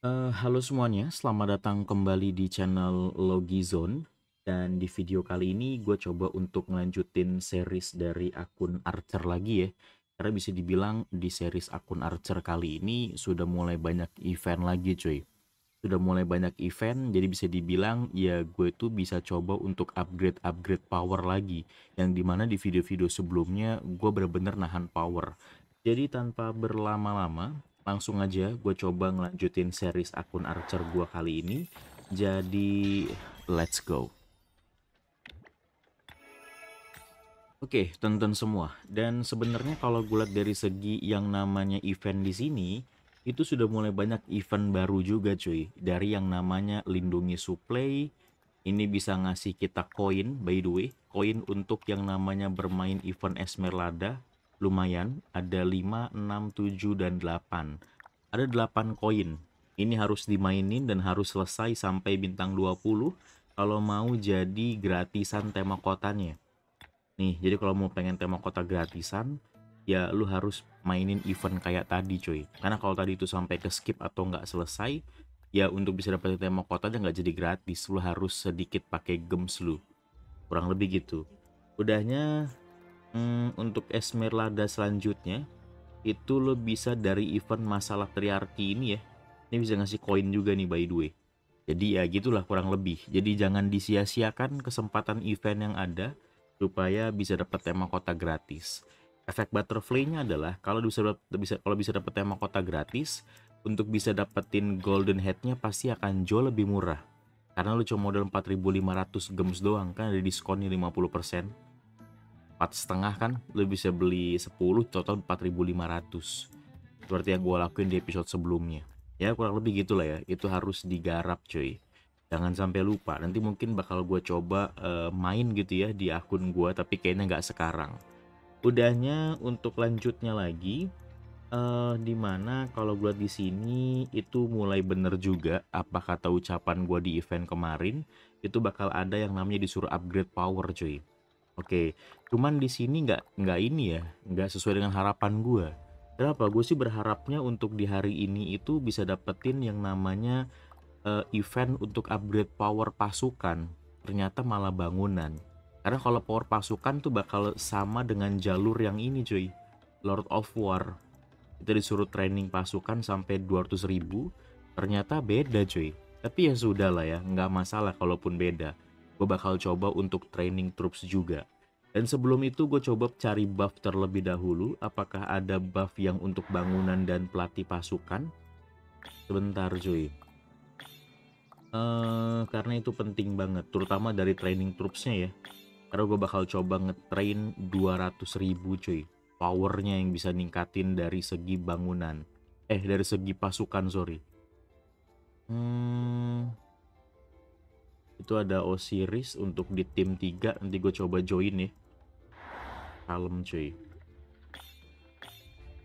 Uh, halo semuanya, selamat datang kembali di channel Logi Zone. Dan di video kali ini gue coba untuk ngelanjutin series dari akun Archer lagi ya. Karena bisa dibilang di series akun Archer kali ini sudah mulai banyak event lagi cuy. Sudah mulai banyak event, jadi bisa dibilang ya gue tuh bisa coba untuk upgrade-upgrade power lagi. Yang dimana di video-video sebelumnya gue bener-bener nahan power. Jadi tanpa berlama-lama, langsung aja gue coba ngelanjutin series akun Archer gue kali ini. Jadi, let's go. Oke, okay, tonton semua. Dan sebenarnya kalau gue lihat dari segi yang namanya event di sini, itu sudah mulai banyak event baru juga cuy. Dari yang namanya lindungi supply, ini bisa ngasih kita koin by the way. Koin untuk yang namanya bermain event Esmeralda, lumayan ada 5, 6, 7 dan 8. Ada 8 koin. Ini harus dimainin dan harus selesai sampai bintang 20 kalau mau jadi gratisan tema kotanya. Nih, jadi kalau mau pengen tema kota gratisan, ya lu harus mainin event kayak tadi cuy. Karena kalau tadi itu sampai ke skip atau nggak selesai, ya untuk bisa dapetin tema kota aja nggak jadi gratis. Lu harus sedikit pakai gems lu. Kurang lebih gitu. Udahnya hmm, untuk Esmeralda selanjutnya itu lo bisa dari event masalah triarki ini ya ini bisa ngasih koin juga nih by the way jadi ya gitulah kurang lebih jadi jangan disia-siakan kesempatan event yang ada supaya bisa dapat tema kota gratis efek butterfly-nya adalah kalau bisa bisa kalau bisa dapat tema kota gratis untuk bisa dapetin golden head-nya pasti akan jauh lebih murah karena lu cuma modal 4500 gems doang kan ada diskonnya 50% empat setengah kan lu bisa beli 10 total 4500 seperti yang gue lakuin di episode sebelumnya ya kurang lebih gitulah ya itu harus digarap cuy jangan sampai lupa nanti mungkin bakal gue coba uh, main gitu ya di akun gue tapi kayaknya nggak sekarang udahnya untuk lanjutnya lagi uh, eh, dimana kalau gue di sini itu mulai bener juga apa kata ucapan gue di event kemarin itu bakal ada yang namanya disuruh upgrade power cuy oke okay, cuman di sini nggak nggak ini ya nggak sesuai dengan harapan gue kenapa gue sih berharapnya untuk di hari ini itu bisa dapetin yang namanya uh, event untuk upgrade power pasukan ternyata malah bangunan karena kalau power pasukan tuh bakal sama dengan jalur yang ini cuy Lord of War kita disuruh training pasukan sampai 200 ribu ternyata beda cuy tapi ya sudah lah ya nggak masalah kalaupun beda gue bakal coba untuk training troops juga dan sebelum itu gue coba cari buff terlebih dahulu. Apakah ada buff yang untuk bangunan dan pelatih pasukan? Sebentar cuy. Uh, karena itu penting banget. Terutama dari training troopsnya ya. Karena gue bakal coba ngetrain 200 ribu cuy. Powernya yang bisa ningkatin dari segi bangunan. Eh dari segi pasukan sorry. Hmm, itu ada Osiris untuk di tim 3 nanti gue coba join nih. Ya kalem cuy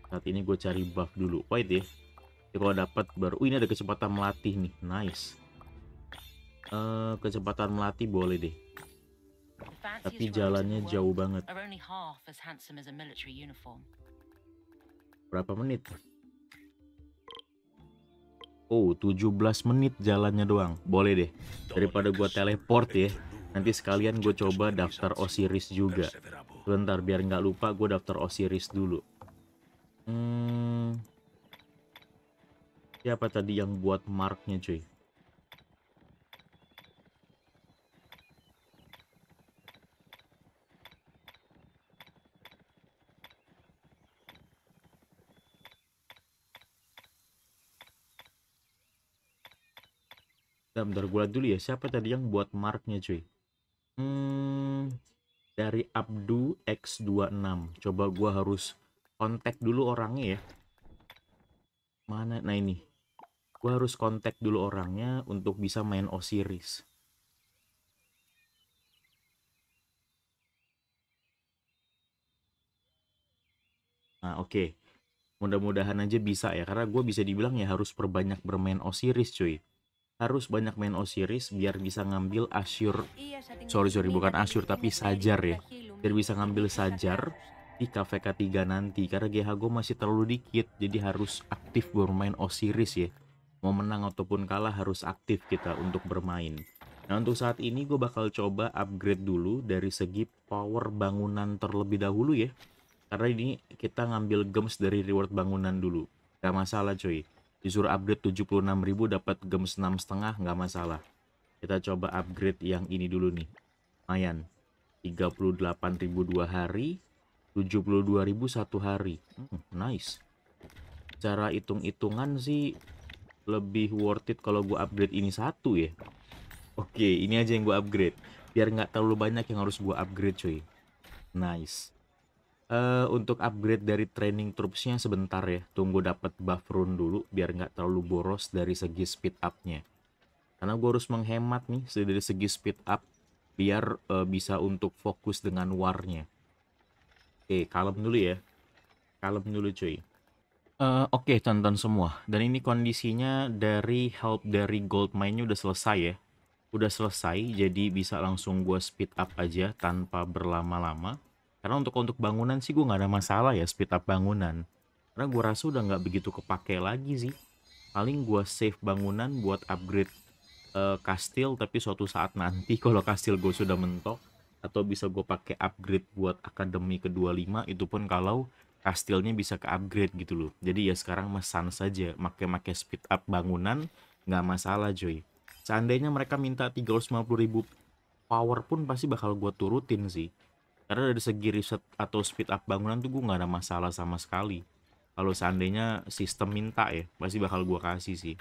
saat ini gue cari buff dulu Wait oh, ya Jadi kalau dapat baru uh, ini ada kecepatan melatih nih nice uh, eh, kecepatan melatih boleh deh tapi jalannya jauh banget berapa menit Oh, 17 menit jalannya doang. Boleh deh. Daripada gua teleport ya. Nanti sekalian gue coba daftar Osiris juga. Bentar, biar nggak lupa gue daftar Osiris dulu. Hmm. Siapa tadi yang buat marknya cuy? Bentar, bentar gue dulu ya siapa tadi yang buat marknya cuy. Hmm, dari Abdu X26. Coba gua harus kontak dulu orangnya ya. Mana? Nah ini. Gua harus kontak dulu orangnya untuk bisa main Osiris. Nah, oke. Okay. Mudah-mudahan aja bisa ya karena gua bisa dibilang ya harus perbanyak bermain Osiris, cuy harus banyak main Osiris biar bisa ngambil Asyur iya, sorry sorry bukan Asyur tapi Sajar ya biar bisa ngambil Sajar di k 3 nanti karena GH gue masih terlalu dikit jadi harus aktif gue bermain Osiris ya mau menang ataupun kalah harus aktif kita untuk bermain nah untuk saat ini gue bakal coba upgrade dulu dari segi power bangunan terlebih dahulu ya karena ini kita ngambil gems dari reward bangunan dulu gak masalah coy disuruh upgrade 76.000 dapat gems 6 setengah nggak masalah kita coba upgrade yang ini dulu nih lumayan 38.000 dua hari 72.000 satu hari hmm, nice cara hitung-hitungan sih lebih worth it kalau gue upgrade ini satu ya oke ini aja yang gue upgrade biar nggak terlalu banyak yang harus gue upgrade cuy nice uh, untuk upgrade dari training troopsnya sebentar ya tunggu dapat buff rune dulu biar nggak terlalu boros dari segi speed upnya karena gue harus menghemat nih dari segi speed up biar uh, bisa untuk fokus dengan warnya oke kalem dulu ya kalem dulu cuy Uh, Oke okay, tonton semua dan ini kondisinya dari help dari gold mine udah selesai ya udah selesai jadi bisa langsung gue speed up aja tanpa berlama-lama karena untuk untuk bangunan sih gue gak ada masalah ya speed up bangunan karena gue rasa udah gak begitu kepake lagi sih paling gue save bangunan buat upgrade uh, kastil tapi suatu saat nanti kalau kastil gue sudah mentok atau bisa gue pakai upgrade buat akademi ke-25 itu pun kalau kastilnya bisa ke upgrade gitu loh jadi ya sekarang mesan saja make-make speed up bangunan nggak masalah joy seandainya mereka minta 350 ribu power pun pasti bakal gue turutin sih karena dari segi riset atau speed up bangunan tuh gue nggak ada masalah sama sekali kalau seandainya sistem minta ya pasti bakal gue kasih sih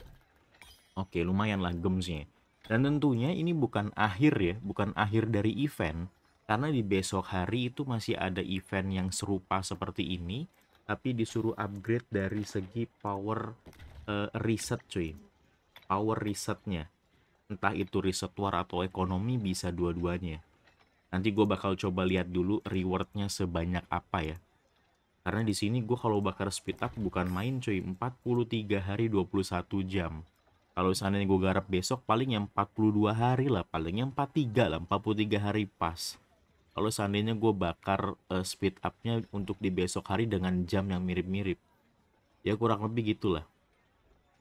oke lumayan lah gemsnya dan tentunya ini bukan akhir ya bukan akhir dari event karena di besok hari itu masih ada event yang serupa seperti ini tapi disuruh upgrade dari segi power uh, riset cuy power risetnya entah itu riset war atau ekonomi bisa dua-duanya Nanti gue bakal coba lihat dulu rewardnya sebanyak apa ya. Karena di sini gue kalau bakar speed up bukan main cuy, 43 hari 21 jam. Kalau seandainya gue garap besok paling yang 42 hari lah, paling yang 43 lah, 43 hari pas. Kalau seandainya gue bakar uh, speed upnya untuk di besok hari dengan jam yang mirip-mirip. Ya kurang lebih gitulah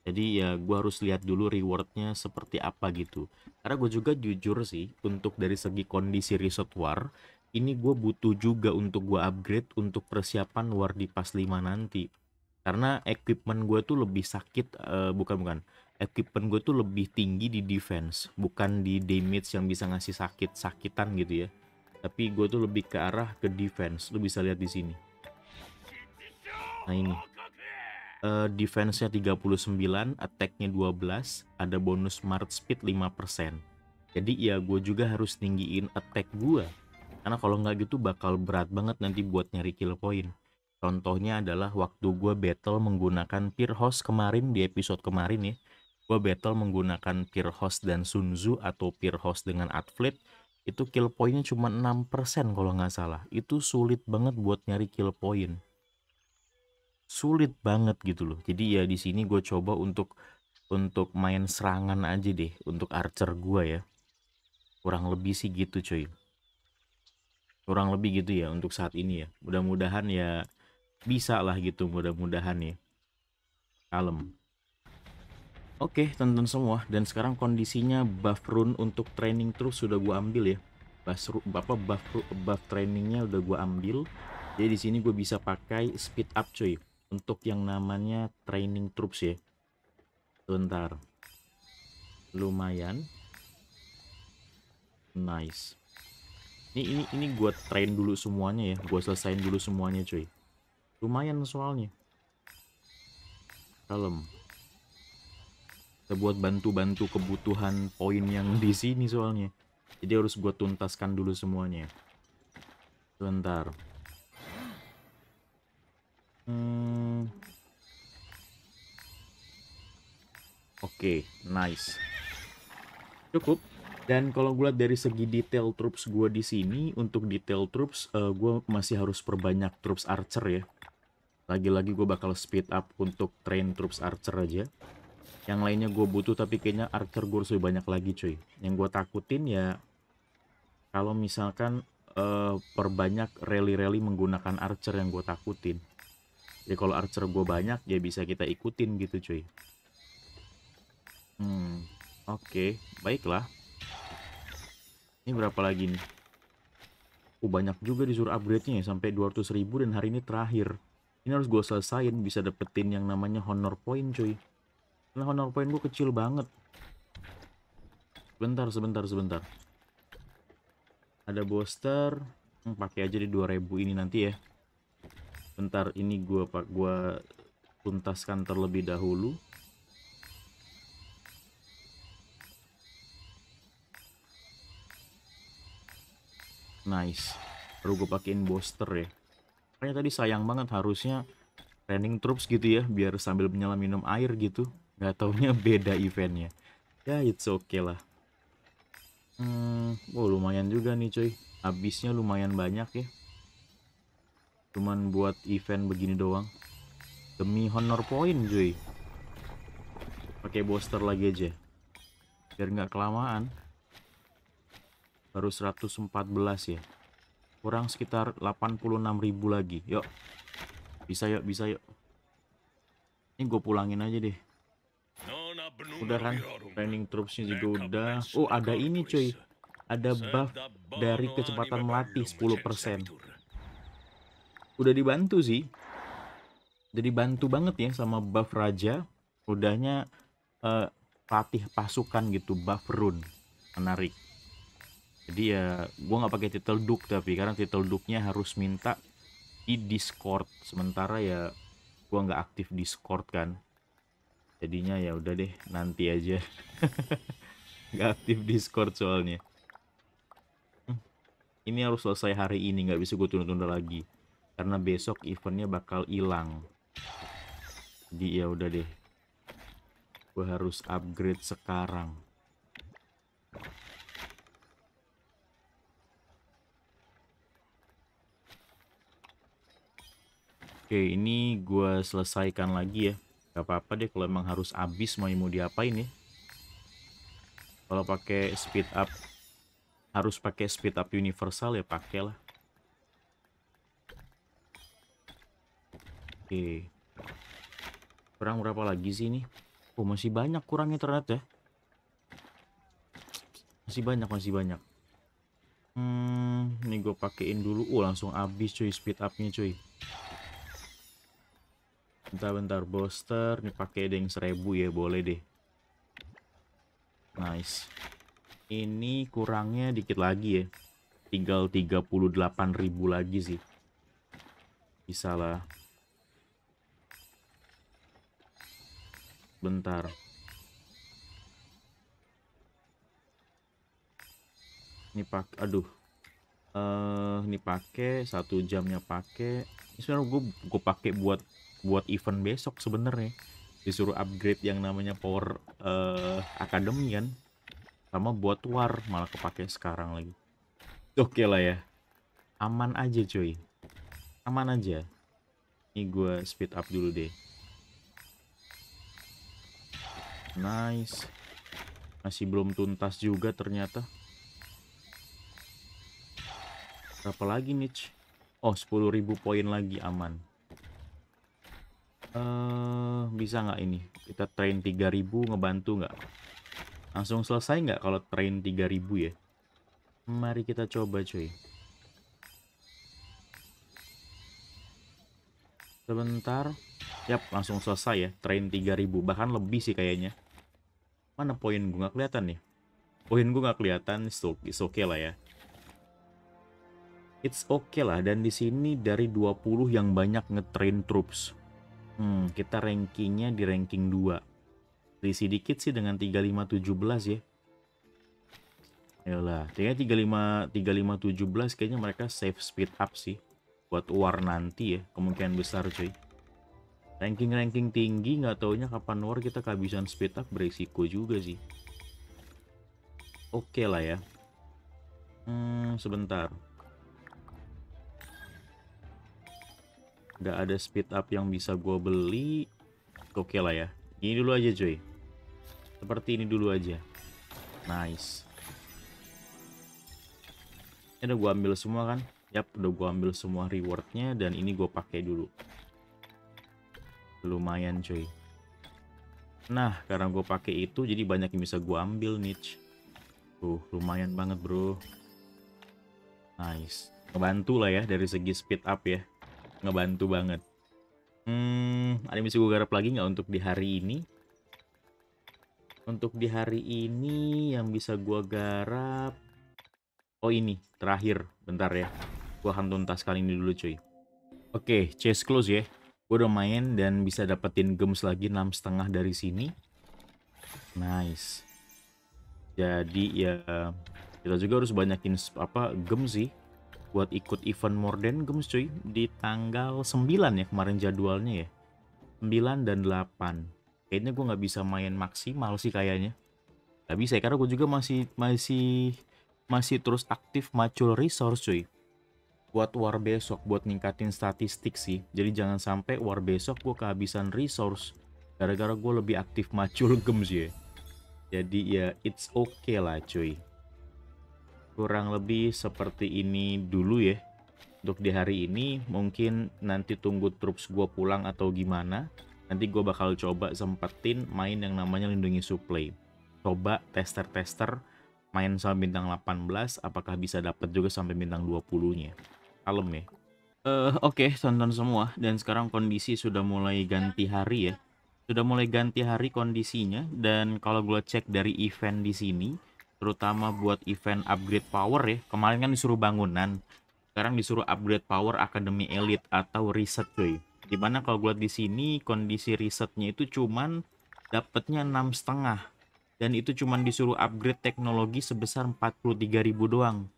jadi ya gue harus lihat dulu rewardnya seperti apa gitu karena gue juga jujur sih untuk dari segi kondisi riset war ini gue butuh juga untuk gue upgrade untuk persiapan war di pas 5 nanti karena equipment gue tuh lebih sakit uh, bukan bukan equipment gue tuh lebih tinggi di defense bukan di damage yang bisa ngasih sakit sakitan gitu ya tapi gue tuh lebih ke arah ke defense lu bisa lihat di sini nah ini uh, defense-nya 39, attack-nya 12, ada bonus smart speed 5%. Jadi ya gue juga harus tinggiin attack gue. Karena kalau nggak gitu bakal berat banget nanti buat nyari kill point. Contohnya adalah waktu gue battle menggunakan peer host kemarin di episode kemarin ya. Gue battle menggunakan peer host dan Sunzu atau peer host dengan Atfleet. Itu kill pointnya cuma 6% kalau nggak salah. Itu sulit banget buat nyari kill point sulit banget gitu loh. Jadi ya di sini gue coba untuk untuk main serangan aja deh untuk archer gue ya. Kurang lebih sih gitu coy Kurang lebih gitu ya untuk saat ini ya. Mudah-mudahan ya bisa lah gitu mudah-mudahan ya. Kalem. Oke tonton semua dan sekarang kondisinya buff rune untuk training terus sudah gue ambil ya. Buff, apa, buff, buff trainingnya udah gue ambil. Jadi di sini gue bisa pakai speed up coy untuk yang namanya training troops ya bentar lumayan nice ini ini ini gua train dulu semuanya ya gua selesain dulu semuanya cuy lumayan soalnya kalem kita buat bantu-bantu kebutuhan poin yang di sini soalnya jadi harus gue tuntaskan dulu semuanya sebentar Hmm. Oke, okay, nice. Cukup. Dan kalau gue lihat dari segi detail troops gue di sini, untuk detail troops uh, eh, gue masih harus perbanyak troops archer ya. Lagi-lagi gue bakal speed up untuk train troops archer aja. Yang lainnya gue butuh tapi kayaknya archer gue harus lebih banyak lagi cuy. Yang gue takutin ya kalau misalkan uh, perbanyak rally-rally menggunakan archer yang gue takutin jadi ya, kalau archer gue banyak ya bisa kita ikutin gitu cuy hmm oke okay. baiklah ini berapa lagi nih oh banyak juga disuruh upgrade-nya ya sampai 200 ribu dan hari ini terakhir ini harus gue selesain bisa dapetin yang namanya honor point cuy Nah honor point gue kecil banget sebentar sebentar sebentar ada booster hmm, pakai aja di 2000 ini nanti ya bentar ini gua pak gua tuntaskan terlebih dahulu nice baru gue pakein booster ya kayak tadi sayang banget harusnya training troops gitu ya biar sambil menyala minum air gitu nggak taunya beda eventnya ya it's okay lah hmm, wow oh, lumayan juga nih coy habisnya lumayan banyak ya cuman buat event begini doang demi honor point cuy pakai booster lagi aja biar nggak kelamaan baru 114 ya kurang sekitar 86.000 lagi yuk bisa yuk bisa yuk ini gue pulangin aja deh udah kan training troopsnya juga udah oh ada ini cuy ada buff dari kecepatan melatih 10% udah dibantu sih jadi bantu banget ya sama buff raja udahnya uh, eh, patih pasukan gitu buff rune menarik jadi ya gua nggak pakai title duke tapi karena title duke nya harus minta di discord sementara ya gua nggak aktif discord kan jadinya ya udah deh nanti aja nggak aktif discord soalnya hmm. ini harus selesai hari ini nggak bisa gue tunda-tunda lagi karena besok eventnya bakal hilang jadi ya udah deh gue harus upgrade sekarang oke ini gue selesaikan lagi ya gak apa-apa deh kalau emang harus habis mau mau diapain ya kalau pakai speed up harus pakai speed up universal ya pakailah Oke. Kurang berapa lagi sih ini? Oh, masih banyak kurangnya ternyata ya. Masih banyak, masih banyak. Hmm, ini gue pakein dulu. Oh, langsung habis cuy speed up-nya cuy. Bentar-bentar booster, Ini pake ada yang seribu ya, boleh deh. Nice. Ini kurangnya dikit lagi ya. Tinggal 38.000 lagi sih. Bisa lah. bentar ini pak aduh uh, ini pakai satu jamnya pakai sebenarnya gue gue pakai buat buat event besok sebenarnya disuruh upgrade yang namanya power uh, academy kan sama buat war malah kepake sekarang lagi oke okay lah ya aman aja cuy aman aja ini gue speed up dulu deh Nice. Masih belum tuntas juga ternyata. Berapa lagi nih? Oh, 10.000 poin lagi aman. Eh, uh, bisa nggak ini? Kita train 3.000 ngebantu nggak? Langsung selesai nggak kalau train 3.000 ya? Mari kita coba cuy. Sebentar. Yap, langsung selesai ya. Train 3000, bahkan lebih sih kayaknya. Mana poin gue gak kelihatan nih? Poin gue gak kelihatan, so, it's okay lah ya. It's okay lah, dan di sini dari 20 yang banyak ngetrain troops. Hmm, kita rankingnya di ranking 2. Risi dikit sih dengan 3517 ya. Yalah, kayaknya 35 35 17 kayaknya mereka save speed up sih buat war nanti ya, kemungkinan besar cuy ranking-ranking tinggi nggak taunya kapan war kita kehabisan speed up berisiko juga sih oke okay lah ya hmm, sebentar nggak ada speed up yang bisa gue beli oke okay lah ya ini dulu aja cuy seperti ini dulu aja nice ini udah gue ambil semua kan yap udah gue ambil semua rewardnya dan ini gue pakai dulu lumayan cuy nah karena gue pakai itu jadi banyak yang bisa gue ambil niche tuh lumayan banget bro nice ngebantu lah ya dari segi speed up ya ngebantu banget hmm ada yang gue garap lagi nggak untuk di hari ini untuk di hari ini yang bisa gue garap oh ini terakhir bentar ya gue tas kali ini dulu cuy oke okay, chase close ya gue udah main dan bisa dapetin gems lagi enam setengah dari sini nice jadi ya kita juga harus banyakin apa gems sih buat ikut event more than gems cuy di tanggal 9 ya kemarin jadwalnya ya 9 dan 8 kayaknya gue nggak bisa main maksimal sih kayaknya Tapi saya ya, karena gue juga masih masih masih terus aktif macul resource cuy buat war besok buat ningkatin statistik sih. Jadi jangan sampai war besok gue kehabisan resource gara-gara gue lebih aktif macul gem sih ya. Jadi ya it's okay lah cuy. Kurang lebih seperti ini dulu ya. Untuk di hari ini mungkin nanti tunggu troops gue pulang atau gimana. Nanti gue bakal coba sempetin main yang namanya lindungi supply. Coba tester-tester main sama bintang 18 apakah bisa dapat juga sampai bintang 20 nya kalem ya. Uh, Oke, okay, tonton semua. Dan sekarang kondisi sudah mulai ganti hari ya. Sudah mulai ganti hari kondisinya. Dan kalau gue cek dari event di sini, terutama buat event upgrade power ya. Kemarin kan disuruh bangunan. Sekarang disuruh upgrade power Academy Elite atau riset cuy. Dimana kalau gue di sini kondisi risetnya itu cuman dapetnya enam setengah dan itu cuman disuruh upgrade teknologi sebesar 43.000 doang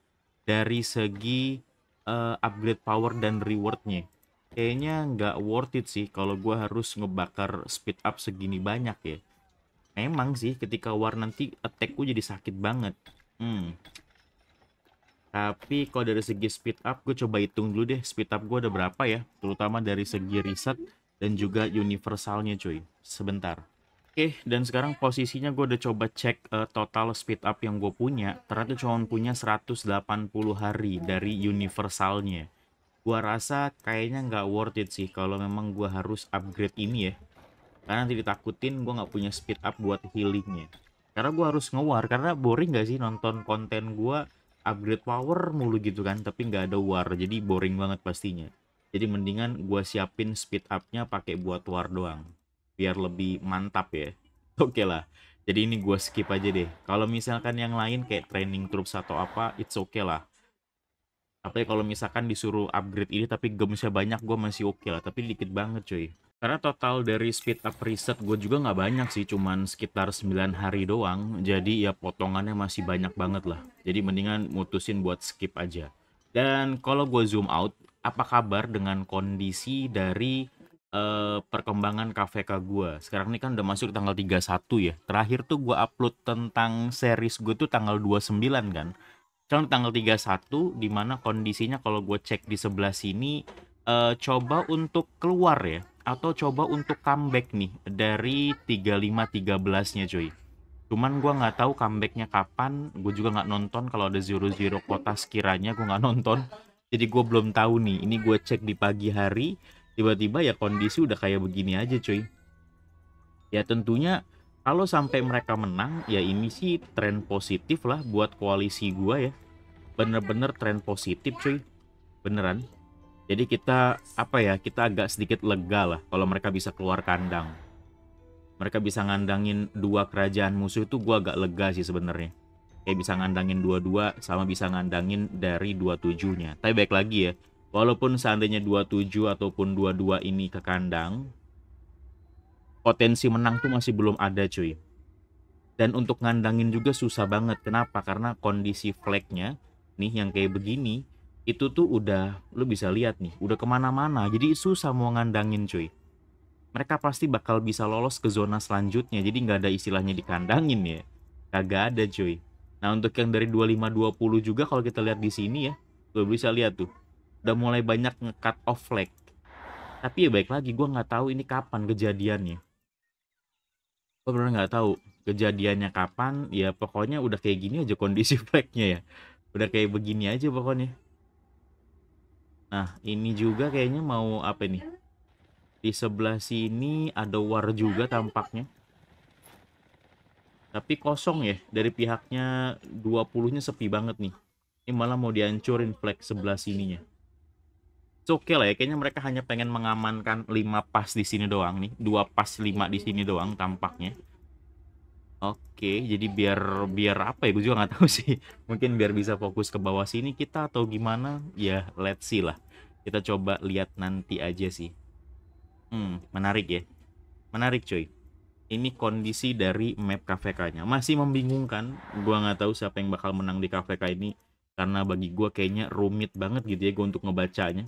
dari segi uh, upgrade power dan rewardnya kayaknya nggak worth it sih kalau gue harus ngebakar speed up segini banyak ya Emang sih ketika war nanti attack gue jadi sakit banget hmm. tapi kalau dari segi speed up gue coba hitung dulu deh speed up gue ada berapa ya terutama dari segi riset dan juga universalnya cuy sebentar Oke, dan sekarang posisinya gue udah coba cek uh, total speed up yang gue punya. Ternyata cuma punya 180 hari dari universalnya. Gue rasa kayaknya nggak worth it sih kalau memang gue harus upgrade ini ya. Karena nanti ditakutin gue nggak punya speed up buat healingnya. Karena gue harus ngewar, karena boring gak sih nonton konten gue upgrade power mulu gitu kan. Tapi nggak ada war, jadi boring banget pastinya. Jadi mendingan gue siapin speed upnya pakai buat war doang biar lebih mantap ya. Oke okay lah. Jadi ini gue skip aja deh. Kalau misalkan yang lain kayak training troops atau apa, it's okay lah. tapi kalau misalkan disuruh upgrade ini tapi gemesnya banyak, gue masih oke okay lah. Tapi dikit banget cuy. Karena total dari speed up reset gue juga nggak banyak sih, cuman sekitar 9 hari doang. Jadi ya potongannya masih banyak banget lah. Jadi mendingan mutusin buat skip aja. Dan kalau gue zoom out, apa kabar dengan kondisi dari uh, perkembangan ke gue Sekarang ini kan udah masuk tanggal 31 ya. Terakhir tuh gue upload tentang series gue tuh tanggal 29 kan. Sekarang tanggal 31 dimana kondisinya kalau gue cek di sebelah sini uh, coba untuk keluar ya atau coba untuk comeback nih dari 3513-nya cuy. Cuman gue nggak tahu comebacknya kapan, gue juga nggak nonton kalau ada zero zero kota sekiranya gue nggak nonton. Jadi gue belum tahu nih, ini gue cek di pagi hari, tiba-tiba ya kondisi udah kayak begini aja cuy ya tentunya kalau sampai mereka menang ya ini sih tren positif lah buat koalisi gua ya bener-bener tren positif cuy beneran jadi kita apa ya kita agak sedikit lega lah kalau mereka bisa keluar kandang mereka bisa ngandangin dua kerajaan musuh itu gua agak lega sih sebenarnya kayak bisa ngandangin dua-dua sama bisa ngandangin dari dua tujuhnya tapi baik lagi ya walaupun seandainya 27 ataupun 22 ini ke kandang, potensi menang tuh masih belum ada cuy. Dan untuk ngandangin juga susah banget. Kenapa? Karena kondisi flagnya nih yang kayak begini, itu tuh udah lu bisa lihat nih, udah kemana-mana. Jadi susah mau ngandangin cuy. Mereka pasti bakal bisa lolos ke zona selanjutnya. Jadi nggak ada istilahnya dikandangin ya. Kagak ada cuy. Nah untuk yang dari 25-20 juga kalau kita lihat di sini ya. Lu bisa lihat tuh udah mulai banyak nge-cut off flag tapi ya baik lagi gue nggak tahu ini kapan kejadiannya gue benar nggak tahu kejadiannya kapan ya pokoknya udah kayak gini aja kondisi flagnya ya udah kayak begini aja pokoknya nah ini juga kayaknya mau apa nih di sebelah sini ada war juga tampaknya tapi kosong ya dari pihaknya 20 nya sepi banget nih ini malah mau dihancurin flag sebelah sininya it's okay lah ya kayaknya mereka hanya pengen mengamankan 5 pas di sini doang nih dua pas 5 di sini doang tampaknya oke okay, jadi biar biar apa ya gue juga nggak tahu sih mungkin biar bisa fokus ke bawah sini kita atau gimana ya let's see lah kita coba lihat nanti aja sih hmm menarik ya menarik cuy ini kondisi dari map KVK nya masih membingungkan gua nggak tahu siapa yang bakal menang di KVK ini karena bagi gua kayaknya rumit banget gitu ya gua untuk ngebacanya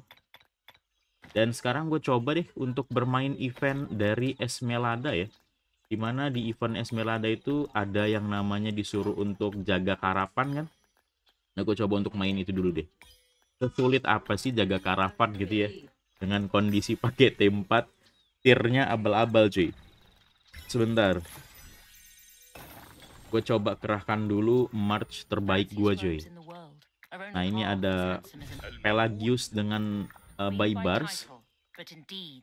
dan sekarang gue coba deh untuk bermain event dari Esmelada ya. Dimana di event Esmelada itu ada yang namanya disuruh untuk jaga karapan kan. Nah gue coba untuk main itu dulu deh. Sesulit apa sih jaga karapan gitu ya. Dengan kondisi pakai tempat, 4 Tirnya abal-abal cuy. Sebentar. Gue coba kerahkan dulu march terbaik gue cuy. Nah ini ada Pelagius dengan uh, by bars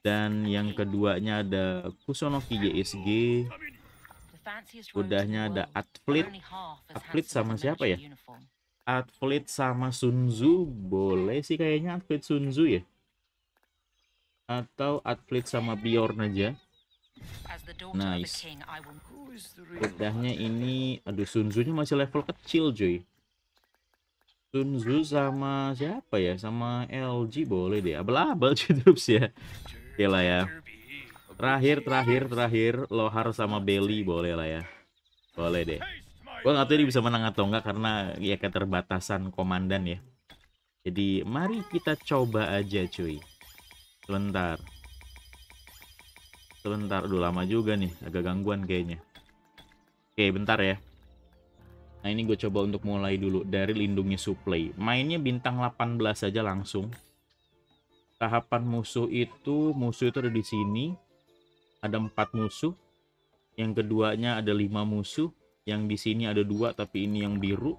dan yang keduanya ada Kusonoki JSG udahnya ada atlet atlet sama siapa ya atlet sama Sunzu boleh sih kayaknya atlet Sunzu ya atau atlet sama Bjorn aja nice udahnya ini aduh Sunzunya masih level kecil cuy Sunzu sama siapa ya? Sama LG boleh deh. Abel-abel sih ya. Oke lah ya. Terakhir, terakhir, terakhir. Lohar sama Belly boleh lah ya. Boleh deh. Gue gak tahu dia bisa menang atau enggak karena ya keterbatasan komandan ya. Jadi mari kita coba aja cuy. Sebentar. Sebentar, udah lama juga nih. Agak gangguan kayaknya. Oke, bentar ya. Nah ini gue coba untuk mulai dulu dari Lindungnya supply. Mainnya bintang 18 saja langsung. Tahapan musuh itu, musuh itu ada di sini. Ada empat musuh. Yang keduanya ada lima musuh. Yang di sini ada dua, tapi ini yang biru.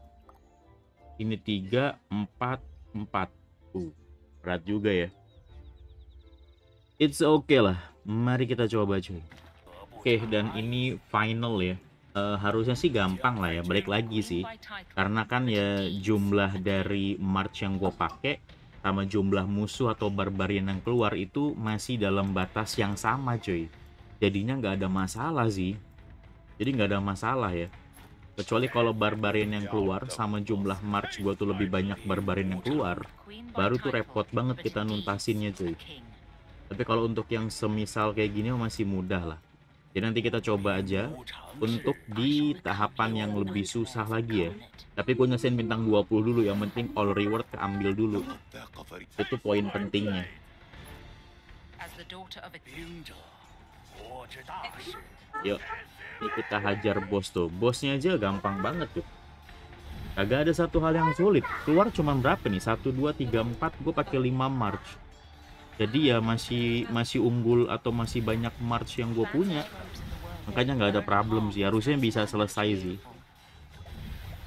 Ini tiga, empat, empat. Uh, berat juga ya. It's okay lah. Mari kita coba cuy. Oke, okay, dan ini final ya uh, harusnya sih gampang lah ya balik lagi sih karena kan ya jumlah dari march yang gue pakai sama jumlah musuh atau barbarian yang keluar itu masih dalam batas yang sama cuy jadinya nggak ada masalah sih jadi nggak ada masalah ya kecuali kalau barbarian yang keluar sama jumlah march gue tuh lebih banyak barbarian yang keluar baru tuh repot banget kita nuntasinnya cuy tapi kalau untuk yang semisal kayak gini masih mudah lah jadi nanti kita coba aja untuk di tahapan yang lebih susah lagi ya. Tapi gue nyesin bintang 20 dulu, yang penting all reward keambil dulu. Itu poin pentingnya. Yuk, ini kita hajar bos tuh. Bosnya aja gampang banget tuh. Agak ada satu hal yang sulit. Keluar cuma berapa nih? 1, 2, 3, 4. Gue pakai 5 March jadi ya masih masih unggul atau masih banyak march yang gue punya makanya nggak ada problem sih harusnya bisa selesai sih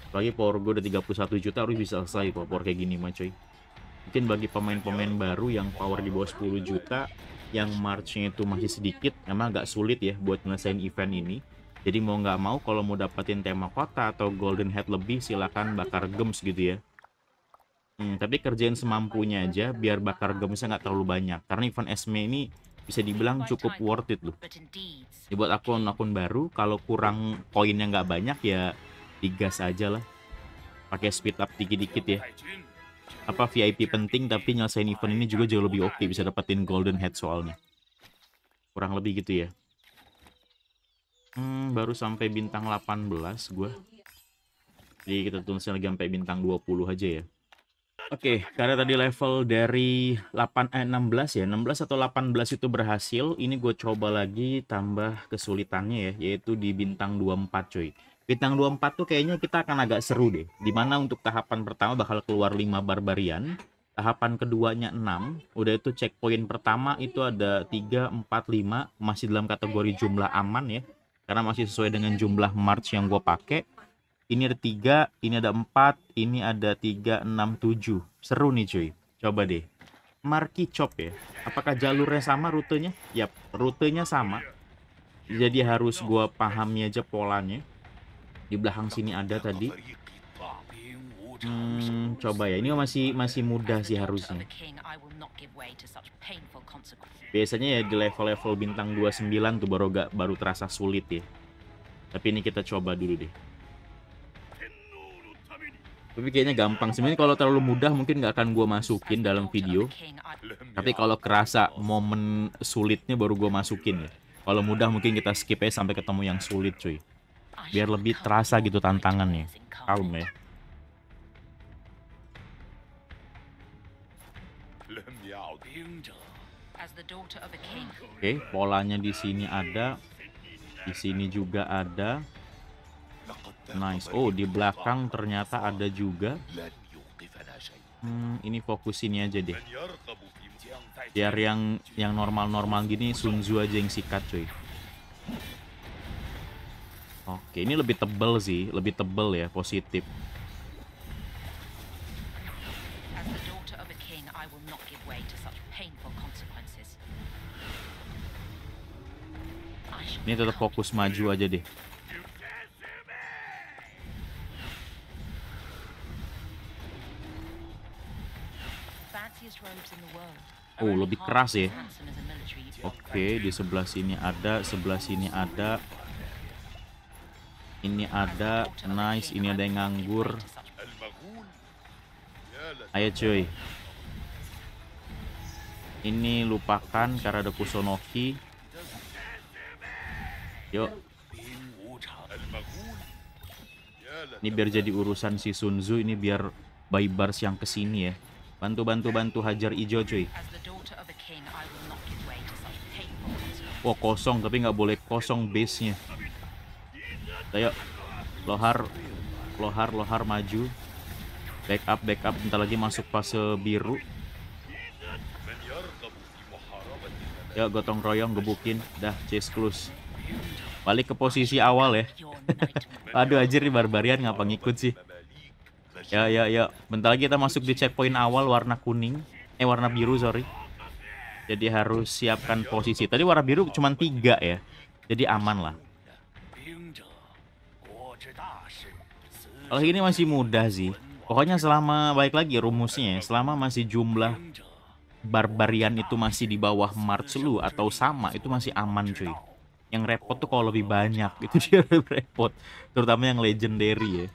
Bagi power gue udah 31 juta harus bisa selesai power, power kayak gini mah coy mungkin bagi pemain-pemain baru yang power di bawah 10 juta yang marchnya itu masih sedikit emang agak sulit ya buat ngelesain event ini jadi mau nggak mau kalau mau dapetin tema kota atau golden head lebih silakan bakar gems gitu ya Hmm, tapi kerjain semampunya aja biar bakar gemesnya nggak terlalu banyak. Karena event Esme ini bisa dibilang cukup worth it loh. Ya, buat akun-akun baru, kalau kurang poinnya nggak banyak ya digas aja lah. Pakai speed up dikit-dikit ya. Apa VIP penting tapi nyelesain event ini juga jauh lebih oke okay. bisa dapetin golden head soalnya. Kurang lebih gitu ya. Hmm, baru sampai bintang 18 gue. Jadi kita tulisnya lagi sampai bintang 20 aja ya. Oke, okay, karena tadi level dari 8 eh, 16 ya, 16 atau 18 itu berhasil. Ini gue coba lagi tambah kesulitannya ya, yaitu di bintang 24 cuy. Bintang 24 tuh kayaknya kita akan agak seru deh. Dimana untuk tahapan pertama bakal keluar 5 barbarian, tahapan keduanya 6. Udah itu checkpoint pertama itu ada 3, 4, 5, masih dalam kategori jumlah aman ya. Karena masih sesuai dengan jumlah march yang gue pakai ini ada tiga, ini ada empat, ini ada tiga, enam, tujuh. Seru nih cuy. Coba deh. Marki Chop ya. Apakah jalurnya sama rutenya? Yap, rutenya sama. Jadi harus gua pahami aja polanya. Di belakang sini ada tadi. Hmm, coba ya. Ini masih masih mudah sih harusnya. Biasanya ya di level-level bintang 29 tuh baru gak, baru terasa sulit ya. Tapi ini kita coba dulu deh tapi kayaknya gampang sebenarnya kalau terlalu mudah mungkin nggak akan gue masukin dalam video tapi kalau kerasa momen sulitnya baru gue masukin ya kalau mudah mungkin kita skip aja sampai ketemu yang sulit cuy biar lebih terasa gitu tantangannya kalem ya Oke, okay, polanya di sini ada, di sini juga ada. Nice. Oh, di belakang ternyata ada juga. Hmm, ini fokusin ini aja deh. Biar yang yang normal-normal gini Sunzu aja yang sikat, cuy. Oke, ini lebih tebel sih, lebih tebel ya, positif. Ini tetap fokus maju aja deh. Oh, lebih keras ya. Oke, di sebelah sini ada, sebelah sini ada. Ini ada, nice. Ini ada yang nganggur. Ayo cuy. Ini lupakan karena ada Kusonoki. Yuk. Ini biar jadi urusan si Sunzu ini biar Baibars yang kesini ya. Bantu bantu bantu hajar ijo cuy. Wah oh, kosong tapi nggak boleh kosong base-nya. Ayo Lohar Lohar Lohar maju. backup backup back bentar lagi masuk fase biru. Ya gotong royong gebukin dah chase close. Balik ke posisi awal ya. Aduh ajir nih barbarian ngapa ngikut sih. Ya, ya, ya. Bentar lagi kita masuk di checkpoint awal warna kuning. Eh, warna biru, sorry. Jadi harus siapkan posisi. Tadi warna biru cuma tiga ya. Jadi aman lah. Kalau ini masih mudah sih. Pokoknya selama, baik lagi rumusnya, ya. selama masih jumlah barbarian itu masih di bawah march atau sama, itu masih aman cuy. Yang repot tuh kalau lebih banyak, itu dia repot. Terutama yang legendary ya.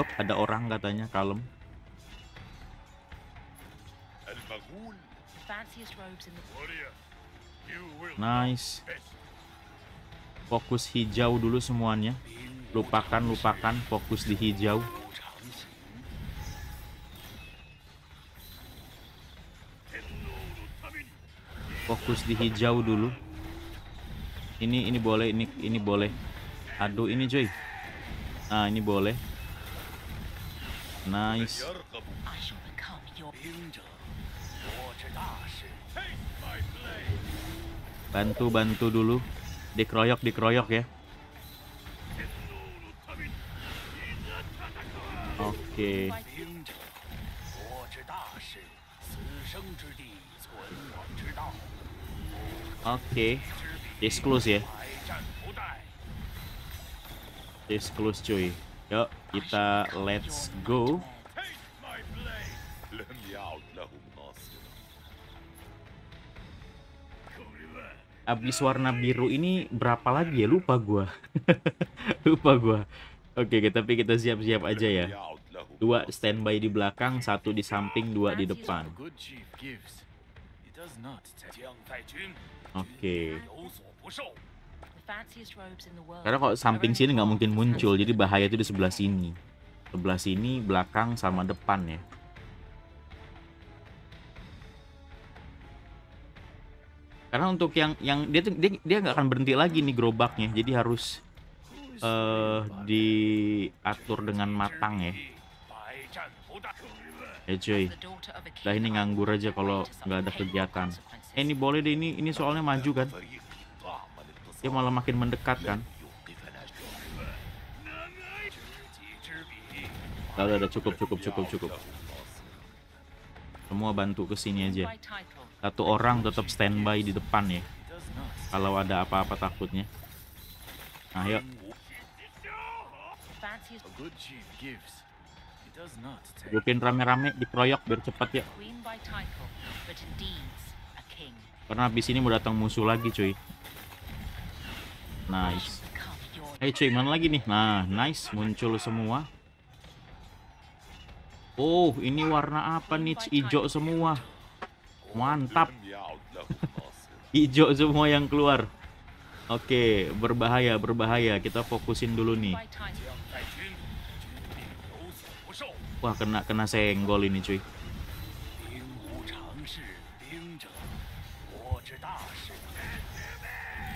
Up, ada orang katanya kalem. Nice. Fokus hijau dulu semuanya. Lupakan, lupakan, fokus di hijau. Fokus di hijau dulu. Ini ini boleh, ini ini boleh. Aduh ini cuy. Nah ini boleh. Nice. Bantu bantu dulu. Dikeroyok dikeroyok ya. Oke. Okay. Oke. Okay. Exclusive ya. This close cuy Yuk kita let's go Abis warna biru ini berapa lagi ya? Lupa gua Lupa gua Oke okay, tapi kita siap-siap aja ya Dua standby di belakang Satu di samping, dua di depan Oke okay. Karena kalau samping sini nggak mungkin muncul, jadi bahaya itu di sebelah sini. Sebelah sini, belakang sama depan ya. Karena untuk yang yang dia tuh dia dia nggak akan berhenti lagi nih gerobaknya, jadi harus uh, diatur dengan matang ya. Ya cuy, dah ini nganggur aja kalau nggak ada kegiatan. Eh, ini boleh deh ini ini soalnya maju kan? dia malah makin mendekat kan Kalau udah, ada cukup cukup cukup cukup semua bantu ke sini aja satu orang tetap standby di depan ya kalau ada apa-apa takutnya nah yuk Bukin rame-rame dikeroyok biar cepat ya. Karena habis ini mau datang musuh lagi cuy. Nice. Hey cuy, mana lagi nih? Nah, nice. Muncul semua. Oh, ini warna apa nih? hijau semua. Mantap. hijau semua yang keluar. Oke, okay, berbahaya, berbahaya. Kita fokusin dulu nih. Wah, kena kena senggol ini cuy.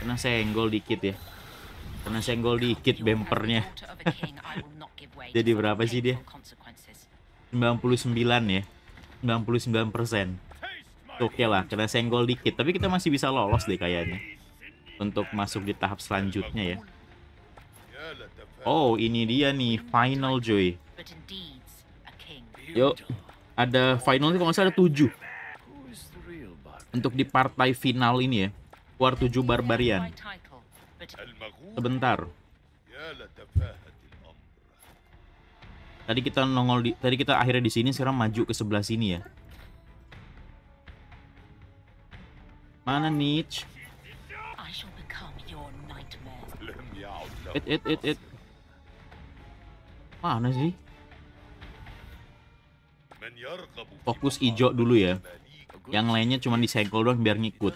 Kena senggol dikit ya. Kena senggol dikit bempernya. Jadi berapa sih dia? 99 ya. 99 persen. Oke okay lah, kena senggol dikit. Tapi kita masih bisa lolos deh kayaknya. Untuk masuk di tahap selanjutnya ya. Oh, ini dia nih. Final Joy. Yuk. Ada final. kalau nggak salah ada 7. Untuk di partai final ini ya. War 7 Barbarian. Sebentar. Tadi kita nongol di tadi kita akhirnya di sini sekarang maju ke sebelah sini ya. Mana Nietzsche? It it it it. Mana sih? Fokus hijau dulu ya. Yang lainnya cuma disegel doang biar ngikut.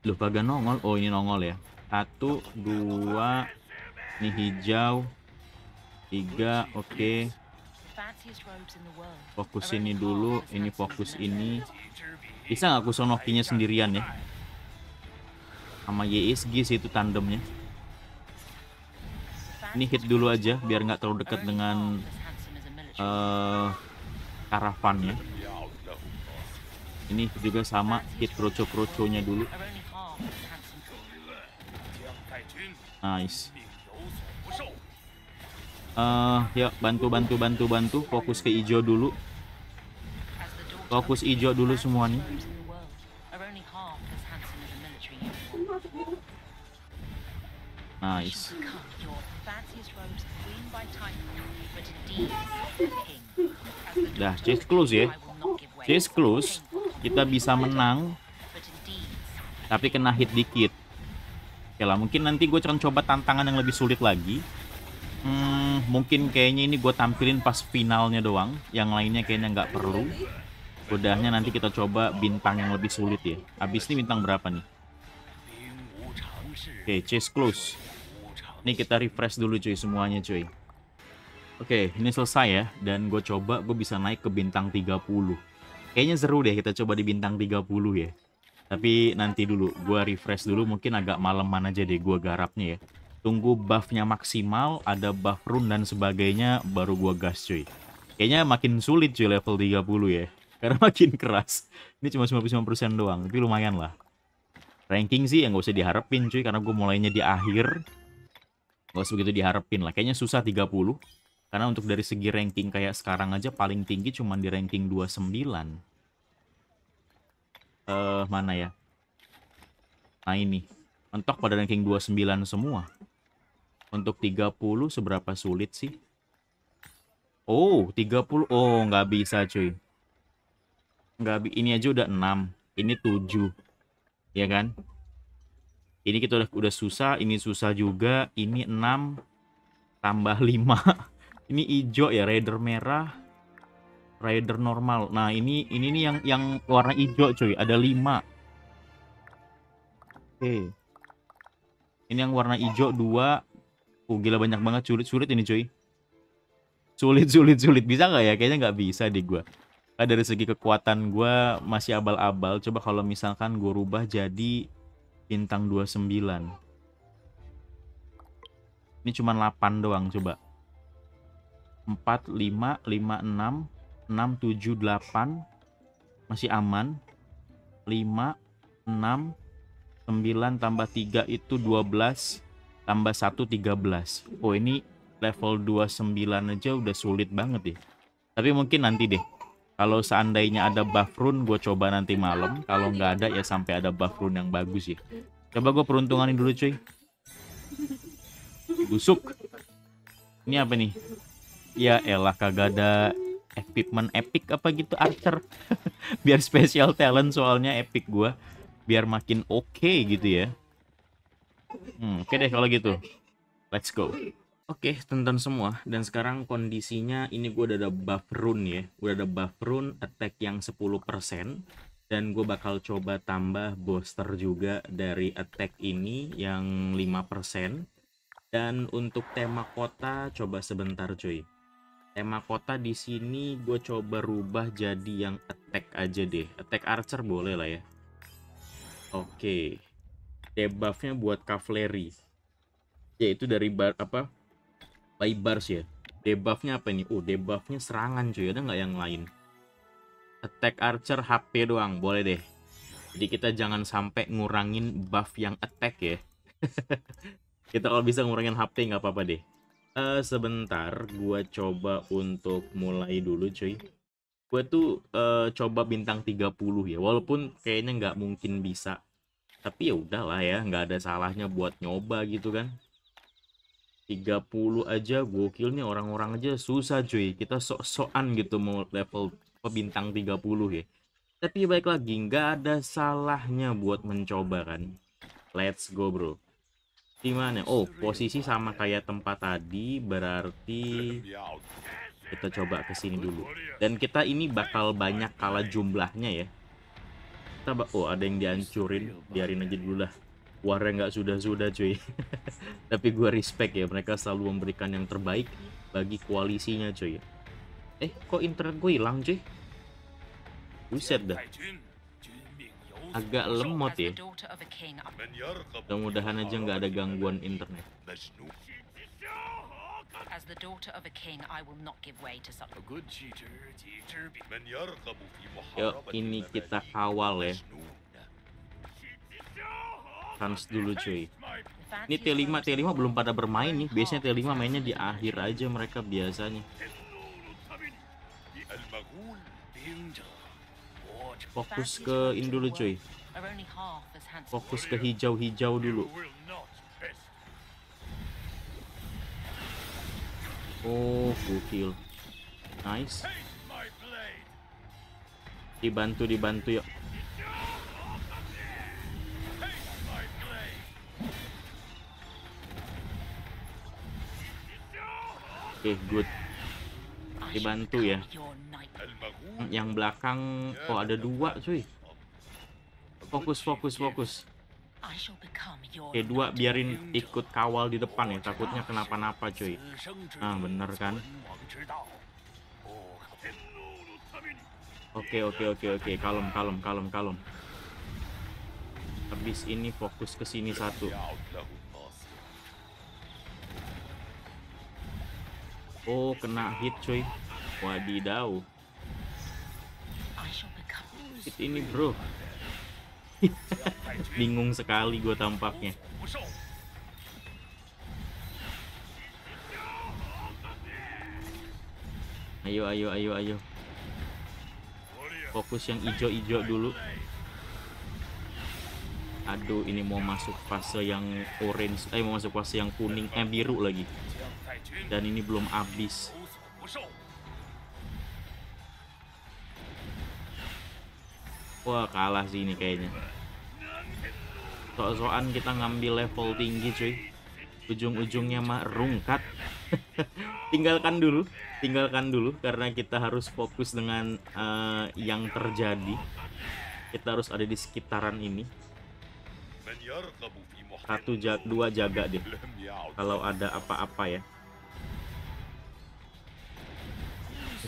Loh gak nongol. Oh, ini nongol ya. Satu, dua, ini hijau, tiga, oke. Okay. Fokus ini dulu, ini fokus ini. Bisa nggak aku sonokinya sendirian ya? Sama YSG sih itu tandemnya. Ini hit dulu aja, biar nggak terlalu dekat dengan uh, ya Ini juga sama hit kroco-kroconya dulu. Nice. Uh, ya bantu bantu bantu bantu fokus ke hijau dulu. Fokus hijau dulu semua nih. Nice. Dah, chase close ya. Chase close, kita bisa menang tapi kena hit dikit oke ya lah mungkin nanti gue akan coba tantangan yang lebih sulit lagi hmm, mungkin kayaknya ini gue tampilin pas finalnya doang yang lainnya kayaknya nggak perlu Udahnya nanti kita coba bintang yang lebih sulit ya habis ini bintang berapa nih oke chase close ini kita refresh dulu cuy semuanya cuy Oke, ini selesai ya. Dan gue coba, gue bisa naik ke bintang 30. Kayaknya seru deh kita coba di bintang 30 ya. Tapi nanti dulu, gue refresh dulu mungkin agak malam mana aja deh gue garapnya ya. Tunggu buffnya maksimal, ada buff rune dan sebagainya, baru gue gas cuy. Kayaknya makin sulit cuy level 30 ya. Karena makin keras. Ini cuma 99% doang, tapi lumayan lah. Ranking sih yang gak usah diharapin cuy, karena gue mulainya di akhir. Gak usah begitu diharapin lah, kayaknya susah 30. Karena untuk dari segi ranking kayak sekarang aja paling tinggi cuma di ranking 29 uh, mana ya? Nah ini. Mentok pada ranking 29 semua. Untuk 30 seberapa sulit sih? Oh, 30. Oh, nggak bisa cuy. Nggak, ini aja udah 6. Ini 7. Ya kan? Ini kita udah, udah susah. Ini susah juga. Ini 6. Tambah 5. ini hijau ya, Raider merah rider normal. Nah, ini ini nih yang yang warna hijau, cuy. Ada lima Oke. Okay. Ini yang warna hijau dua Oh, gila banyak banget sulit-sulit ini, cuy. Sulit-sulit-sulit. Bisa nggak ya? Kayaknya nggak bisa deh gua. Nah, dari segi kekuatan gue masih abal-abal. Coba kalau misalkan gue rubah jadi bintang 29. Ini cuma 8 doang coba. 4, 5, 5, 6, 6, 7, 8 masih aman 5, 6 9 tambah 3 itu 12 tambah 1 13 oh ini level 29 aja udah sulit banget ya tapi mungkin nanti deh kalau seandainya ada buff rune gue coba nanti malam kalau nggak ada ya sampai ada buff rune yang bagus ya coba gue peruntunganin dulu cuy busuk ini apa nih ya elah kagak ada equipment epic apa gitu archer biar special talent soalnya epic gua biar makin oke okay gitu ya hmm, oke okay deh kalau gitu let's go oke okay, tonton semua dan sekarang kondisinya ini gue udah ada buff rune ya udah ada buff rune attack yang 10% dan gue bakal coba tambah booster juga dari attack ini yang 5% dan untuk tema kota coba sebentar cuy tema kota di sini gue coba rubah jadi yang attack aja deh attack archer boleh lah ya oke okay. debuffnya buat cavalry yaitu dari bar apa by bars ya debuffnya apa nih oh debuffnya serangan cuy ada nggak yang lain attack archer HP doang boleh deh jadi kita jangan sampai ngurangin buff yang attack ya kita kalau bisa ngurangin HP nggak apa-apa deh Uh, sebentar, gua coba untuk mulai dulu cuy. Gue tuh uh, coba bintang 30 ya, walaupun kayaknya nggak mungkin bisa. Tapi ya udahlah ya, nggak ada salahnya buat nyoba gitu kan. 30 aja nih orang-orang aja susah cuy. Kita sok-sokan gitu mau level bintang 30 ya. Tapi baik lagi, nggak ada salahnya buat mencoba kan. Let's go bro di mana? Oh, posisi sama kayak tempat tadi, berarti kita coba ke sini dulu. Dan kita ini bakal banyak kalah jumlahnya ya. Kita oh, ada yang dihancurin, biarin aja dulu lah. Warna nggak sudah-sudah cuy. Tapi gue respect ya, mereka selalu memberikan yang terbaik bagi koalisinya cuy. Eh, kok internet gue hilang cuy? Buset dah agak lemot ya mudah-mudahan aja nggak ada gangguan internet As the daughter of a king, I will not give way to such a good cheater. ini kita kawal ya. Trans dulu cuy. Ini T5, T5 belum pada bermain nih. Biasanya T5 mainnya di akhir aja mereka biasanya. fokus ke ini dulu cuy fokus ke hijau-hijau dulu oh full nice dibantu dibantu yuk oke okay, good dibantu ya yang belakang kok ya, oh, ada dua cuy. Fokus, fokus, ya. fokus. Oke, eh, dua biarin ikut kawal di depan ya, takutnya kenapa-napa cuy. Nah, bener kan? Oke, oke, oke, oke. Kalem, kalem, kalem, kalem. Habis ini fokus ke sini satu. Ya oh, kena hit cuy. Wadidaw sakit ini bro bingung sekali gue tampaknya ayo ayo ayo ayo fokus yang ijo-ijo dulu aduh ini mau masuk fase yang orange eh mau masuk fase yang kuning eh biru lagi dan ini belum habis Wah kalah sih ini kayaknya sok-sokan kita ngambil level tinggi cuy ujung-ujungnya mah rungkat tinggalkan dulu tinggalkan dulu karena kita harus fokus dengan uh, yang terjadi kita harus ada di sekitaran ini satu jaga dua jaga deh kalau ada apa-apa ya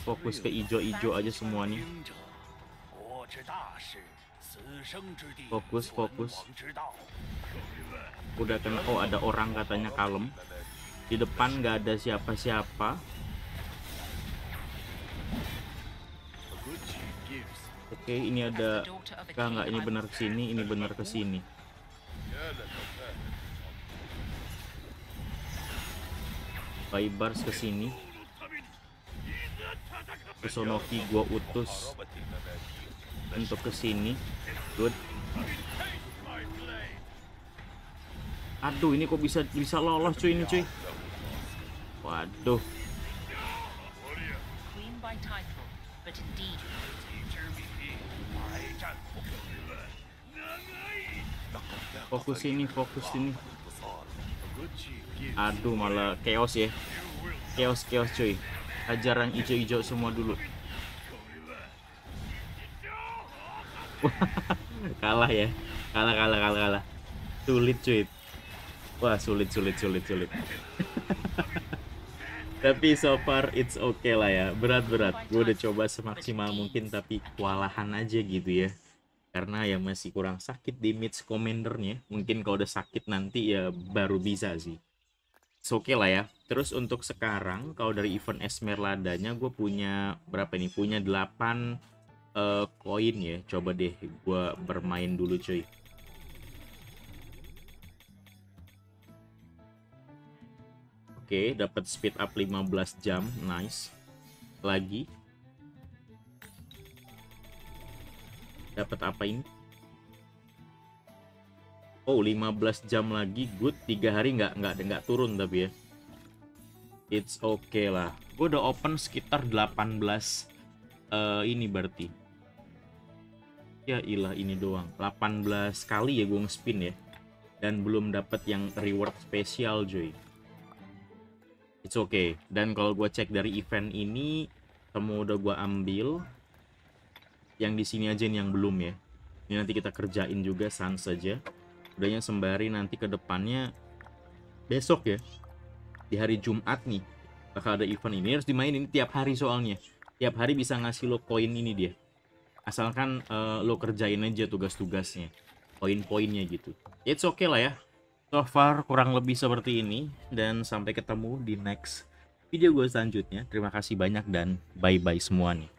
fokus ke ijo-ijo aja semuanya fokus fokus udah kena oh ada orang katanya kalem di depan nggak ada siapa-siapa oke okay, ini ada nggak nggak ini benar kesini ini benar kesini Baibars sini. Kusonoki gua utus untuk ke sini. Good. Aduh, ini kok bisa bisa lolos cuy ini cuy. Waduh. Fokus ini, fokus ini. Aduh, malah chaos ya. Chaos, chaos cuy. Ajaran hijau-hijau semua dulu. kalah ya kalah kalah kalah kalah sulit cuy wah sulit sulit sulit sulit tapi so far it's okay lah ya berat berat gue udah coba semaksimal mungkin tapi kewalahan aja gitu ya karena ya masih kurang sakit di mid commandernya mungkin kalau udah sakit nanti ya baru bisa sih it's okay lah ya terus untuk sekarang kalau dari event Esmerladanya gue punya berapa nih punya 8 Eh, koin uh, ya coba deh gue bermain dulu cuy oke okay, dapat speed up 15 jam nice lagi dapat apa ini Oh 15 jam lagi good tiga hari nggak nggak nggak turun tapi ya It's okay lah gue udah open sekitar 18 uh, eh, ini berarti ya ilah ini doang 18 kali ya gue nge-spin ya dan belum dapat yang reward spesial joy it's okay dan kalau gue cek dari event ini semua udah gue ambil yang di sini aja nih yang belum ya ini nanti kita kerjain juga sans saja udahnya sembari nanti ke depannya besok ya di hari Jumat nih bakal ada event ini harus dimainin tiap hari soalnya tiap hari bisa ngasih lo koin ini dia asalkan uh, lo kerjain aja tugas-tugasnya poin-poinnya gitu it's okay lah ya so far kurang lebih seperti ini dan sampai ketemu di next video gue selanjutnya terima kasih banyak dan bye bye semua nih